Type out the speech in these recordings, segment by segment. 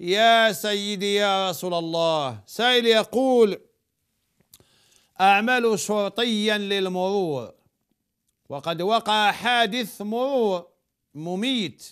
يا سيدي يا رسول الله سائل يقول أعمل شرطيا للمرور وقد وقع حادث مرور مميت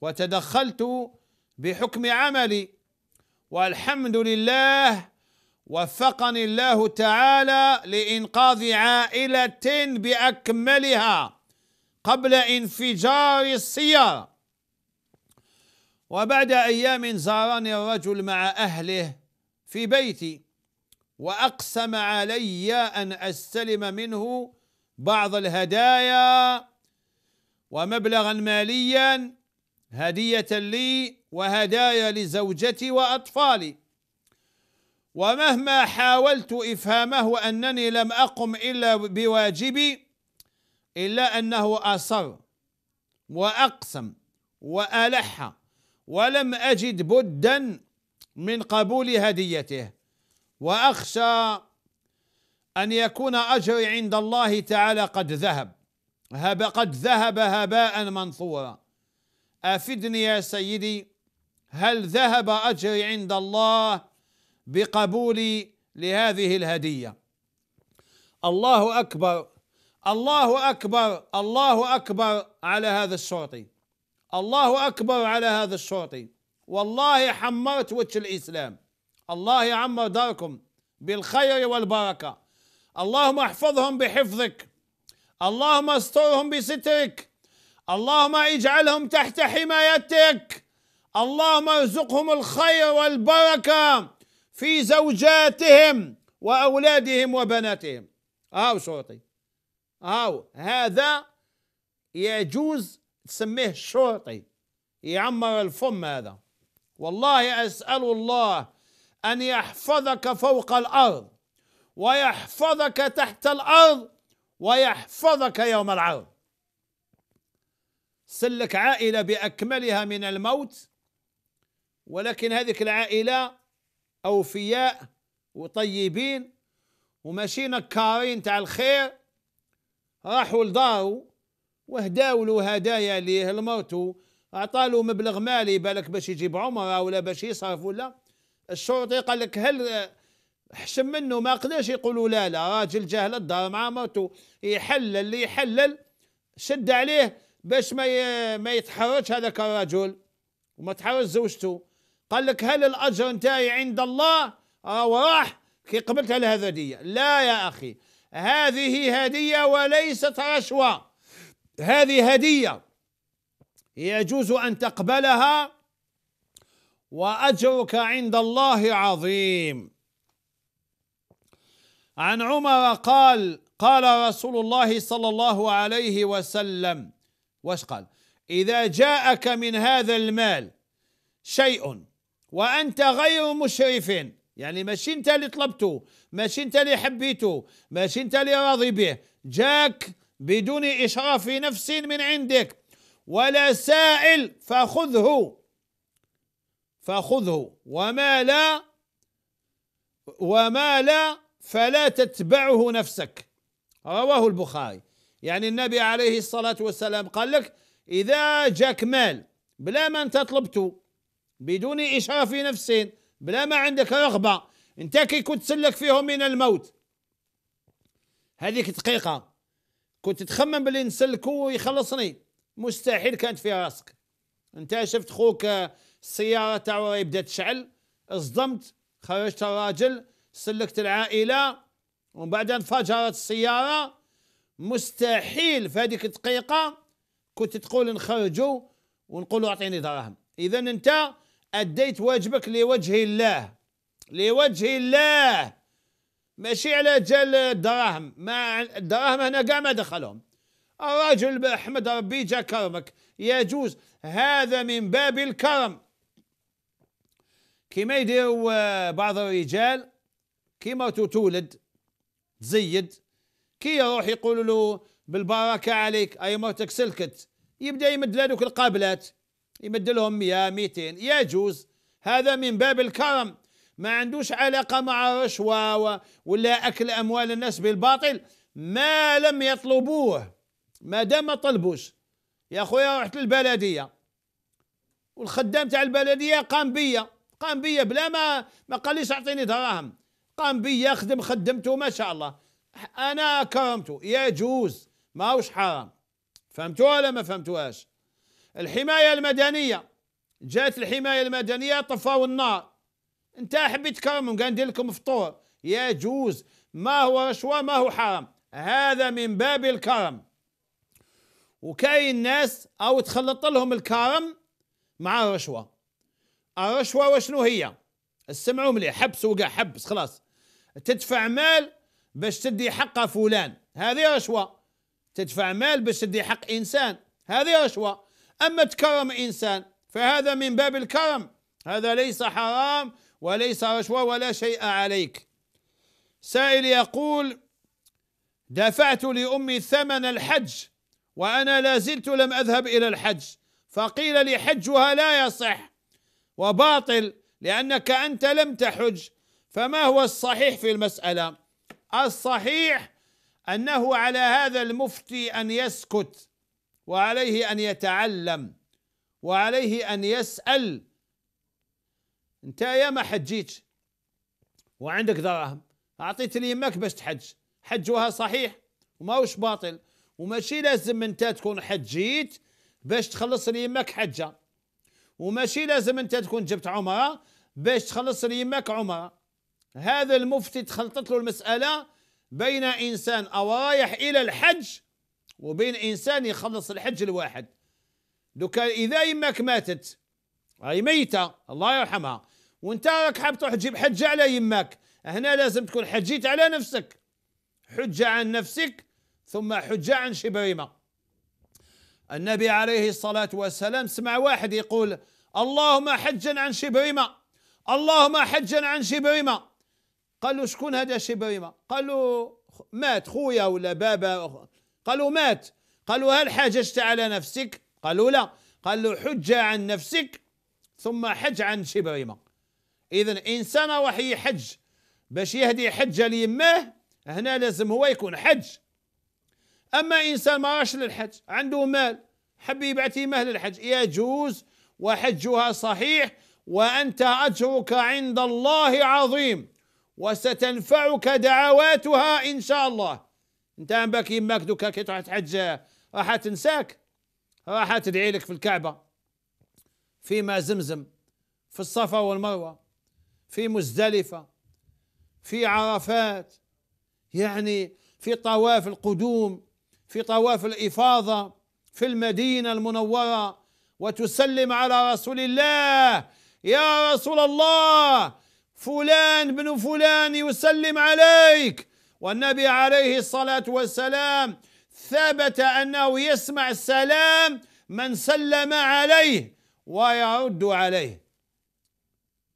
وتدخلت بحكم عملي والحمد لله وفقني الله تعالى لإنقاذ عائلة بأكملها قبل انفجار السيارة وبعد أيام زارني الرجل مع أهله في بيتي وأقسم علي أن أستلم منه بعض الهدايا ومبلغا ماليا هدية لي وهدايا لزوجتي وأطفالي ومهما حاولت إفهامه أنني لم أقم إلا بواجبي إلا أنه أصر وأقسم وألح ولم أجد بدا من قبول هديته وأخشى أن يكون أجري عند الله تعالى قد ذهب هب قد ذهب هباء منثورا أفدني يا سيدي هل ذهب أجري عند الله بقبولي لهذه الهدية الله أكبر الله أكبر الله أكبر على هذا الشرطي الله أكبر على هذا الشرطي والله حمرت وجه الإسلام الله يعمر داركم بالخير والبركة اللهم احفظهم بحفظك اللهم استرهم بسترك اللهم اجعلهم تحت حمايتك اللهم ارزقهم الخير والبركة في زوجاتهم وأولادهم وبناتهم هاو شرطي هاو هذا يجوز تسميه الشرطي يعمر الفم هذا والله أسأل الله أن يحفظك فوق الأرض ويحفظك تحت الأرض ويحفظك يوم العرض سلك عائلة بأكملها من الموت ولكن هذه العائلة أوفياء وطيبين وماشيين نكارين تاع الخير راحوا لدارو وهداو له هدايا ليه الموت اعطالو مبلغ مالي بالك باش يجيب عمره ولا باش يصرف ولا الشرطي قال لك هل حشم منه ما قدرش يقولوا لا لا راجل جاهل الدار مع مرته يحلل اللي يحلل شد عليه باش ما ما يتحرش هذاك الرجل وما تحرج زوجته قال لك هل الاجر نتاعي عند الله او راح كي قبلت على هذا هديه لا يا اخي هذه هديه وليست رشوه هذه هدية يجوز أن تقبلها وأجرك عند الله عظيم عن عمر قال قال رسول الله صلى الله عليه وسلم واش قال إذا جاءك من هذا المال شيء وأنت غير مشرف يعني ماشي أنت اللي طلبته ماشي أنت اللي حبيته ماشي أنت اللي راضي به جاك بدون إشراف نفس من عندك ولا سائل فخذه فخذه وما لا وما لا فلا تتبعه نفسك رواه البخاري يعني النبي عليه الصلاة والسلام قال لك إذا جاك مال بلا ما أنت طلبته بدون إشراف نفس بلا ما عندك رغبة أنت كي كنت سلك فيهم من الموت هذيك دقيقة كنت تخمم باللي نسلكو ويخلصني مستحيل كانت في راسك انت شفت خوك آه، السياره تاعو يبدا تشعل صدمت خرجت الراجل سلكت العائله ومن بعد انفجرت السياره مستحيل في هذيك الدقيقه كنت تقول نخرجوا ونقولوا اعطيني دراهم اذا انت اديت واجبك لوجه الله لوجه الله ماشي على جال الدراهم ما الدراهم هنا كاع ما دخلهم الراجل احمد ربي جا كرمك يجوز هذا من باب الكرم كما يديروا آه، بعض الرجال كيما تولد تزيد كي يروح يقول له بالبركه عليك اي مرتك سلكت يبدا يمد لهذوك القابلات يمد لهم 100 200 يجوز هذا من باب الكرم ما عندوش علاقة مع رشوة ولا أكل أموال الناس بالباطل ما لم يطلبوه ما دام ما طلبوش يا خويا رحت للبلدية والخدام تاع البلدية قام بيا قام بيا بلا ما ما قاليش أعطيني دراهم قام بيا خدم خدمته ما شاء الله أنا كرمته يجوز ماهوش حرام فهمتوها ولا ما فهمتوهاش الحماية المدنية جات الحماية المدنية طفاو النار انت احب يتكرمهم قال ندير لكم فطور يجوز ما هو رشوه ما هو حرام هذا من باب الكرم وكاين ناس او تخلط لهم الكرم مع الرشوه الرشوه وشنو هي السمعوا لي حبس وقع حبس خلاص تدفع مال باش تدي حق فلان هذه رشوه تدفع مال باش تدي حق انسان هذه رشوه اما تكرم انسان فهذا من باب الكرم هذا ليس حرام وليس رشوة ولا شيء عليك سائل يقول دفعت لأمي ثمن الحج وأنا لا زلت لم أذهب إلى الحج فقيل لي حجها لا يصح وباطل لأنك أنت لم تحج فما هو الصحيح في المسألة الصحيح أنه على هذا المفتي أن يسكت وعليه أن يتعلم وعليه أن يسأل انت يا ما حجيتش وعندك دراهم اعطيت ليمك باش تحج حجوها صحيح وماهوش باطل وماشي لازم انت تكون حجيت باش تخلص ليمك حجه وماشي لازم انت تكون جبت عمره باش تخلص ليمك عمره هذا المفتي تخلطت له المساله بين انسان او رايح الى الحج وبين انسان يخلص الحج الواحد دوكا اذا يمك ماتت هاي ميته الله يرحمها وانت راك حاب تروح تجيب حجه على يماك هنا لازم تكون حجيت على نفسك حجه عن نفسك ثم حجه عن شبريمة النبي عليه الصلاه والسلام سمع واحد يقول اللهم حجا عن شبرمه اللهم حجا عن شبرمه قال له شكون هذا شبرمه قال له مات خويا ولا بابا قالوا مات قالوا هل حججت على نفسك قالوا لا قال له حجه عن نفسك ثم حج عن شبرمه اذا انسان راح يحج باش يهدي حجه ليماه هنا لازم هو يكون حج اما انسان ما راش للحج عنده مال حب يبعث يماه للحج يجوز وحجها صحيح وانت اجرك عند الله عظيم وستنفعك دعواتها ان شاء الله انت باك يماك دوكا كي تروح تحج راح تنساك راح تدعي لك في الكعبه فيما زمزم في الصفا والمروه في مزدلفة في عرفات يعني في طواف القدوم في طواف الإفاضة في المدينة المنورة وتسلم على رسول الله يا رسول الله فلان بن فلان يسلم عليك والنبي عليه الصلاة والسلام ثبت أنه يسمع السلام من سلم عليه ويرد عليه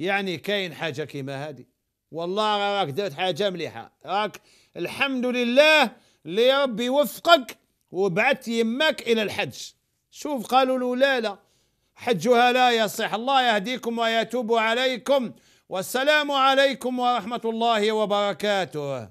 يعني كاين حاجه كيما هادي والله راك درت حاجه مليحه راك الحمد لله اللي ربي وفقك وبعت يماك الى الحج شوف قالوا له لا لا حجها لا يصح الله يهديكم ويتوب عليكم والسلام عليكم ورحمه الله وبركاته